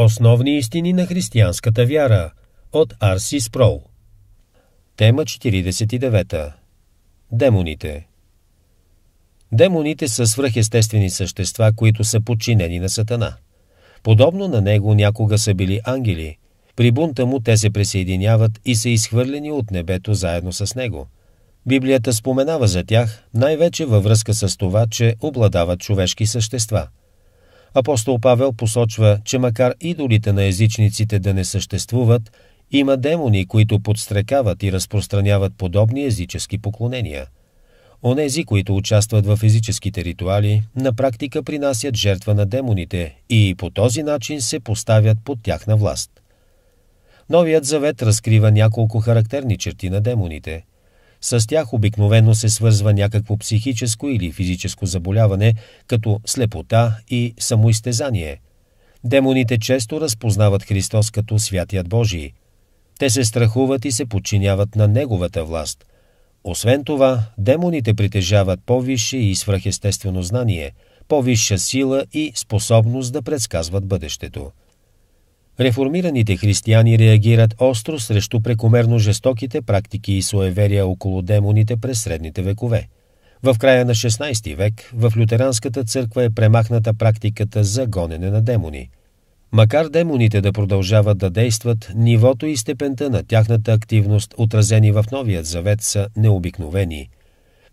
Основни истини на християнската вяра от Арси Спрол. Тема 49. Демоните. Демоните са свръхестествени същества, които са подчинени на Сатана. Подобно на него някога са били ангели. При бунта му те се присъединяват и са изхвърлени от небето заедно с него. Библията споменава за тях най-вече във връзка с това, че обладават човешки същества – Апостол Павел посочва, че макар идолите на езичниците да не съществуват, има демони, които подстрекават и разпространяват подобни езически поклонения. Онези, които участват в езическите ритуали, на практика принасят жертва на демоните и по този начин се поставят под тяхна власт. Новият завет разкрива няколко характерни черти на демоните – с тях обикновено се свързва някакво психическо или физическо заболяване, като слепота и самоизтезание. Демоните често разпознават Христос като святият Божий. Те се страхуват и се подчиняват на Неговата власт. Освен това, демоните притежават по-висше и свръхестествено знание, по-висша сила и способност да предсказват бъдещето. Реформираните християни реагират остро срещу прекомерно жестоките практики и суеверия около демоните през средните векове. В края на 16 век в лютеранската църква е премахната практиката за гонене на демони. Макар демоните да продължават да действат, нивото и степента на тяхната активност, отразени в Новият завет, са необикновени.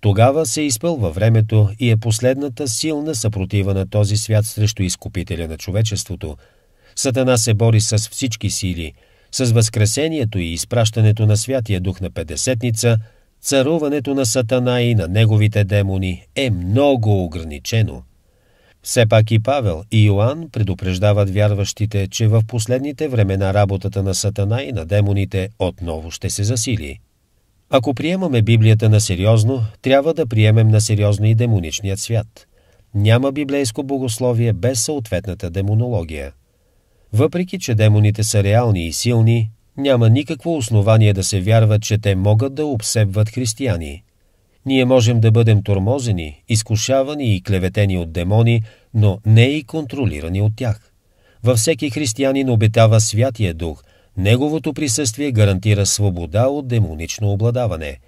Тогава се изпълва времето и е последната силна съпротива на този свят срещу изкупителя на човечеството – Сатана се бори с всички сили. С възкресението и изпращането на Святия Дух на Педесетница, царуването на Сатана и на неговите демони е много ограничено. Все пак и Павел и Йоанн предупреждават вярващите, че в последните времена работата на Сатана и на демоните отново ще се засили. Ако приемаме Библията на сериозно, трябва да приемем на сериозно и демоничният свят. Няма библейско богословие без съответната демонология – въпреки, че демоните са реални и силни, няма никакво основание да се вярва, че те могат да обсебват християни. Ние можем да бъдем тормозени, изкушавани и клеветени от демони, но не и контролирани от тях. Във всеки християнин обитава Святия Дух, неговото присъствие гарантира свобода от демонично обладаване.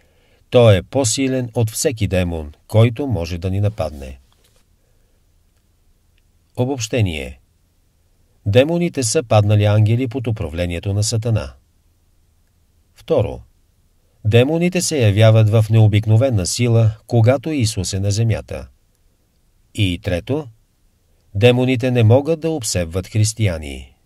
Той е по-силен от всеки демон, който може да ни нападне. Обобщение – Демоните са паднали ангели под управлението на Сатана. Второ. Демоните се явяват в необикновена сила, когато Исус е на земята. И трето. Демоните не могат да обсебват християни.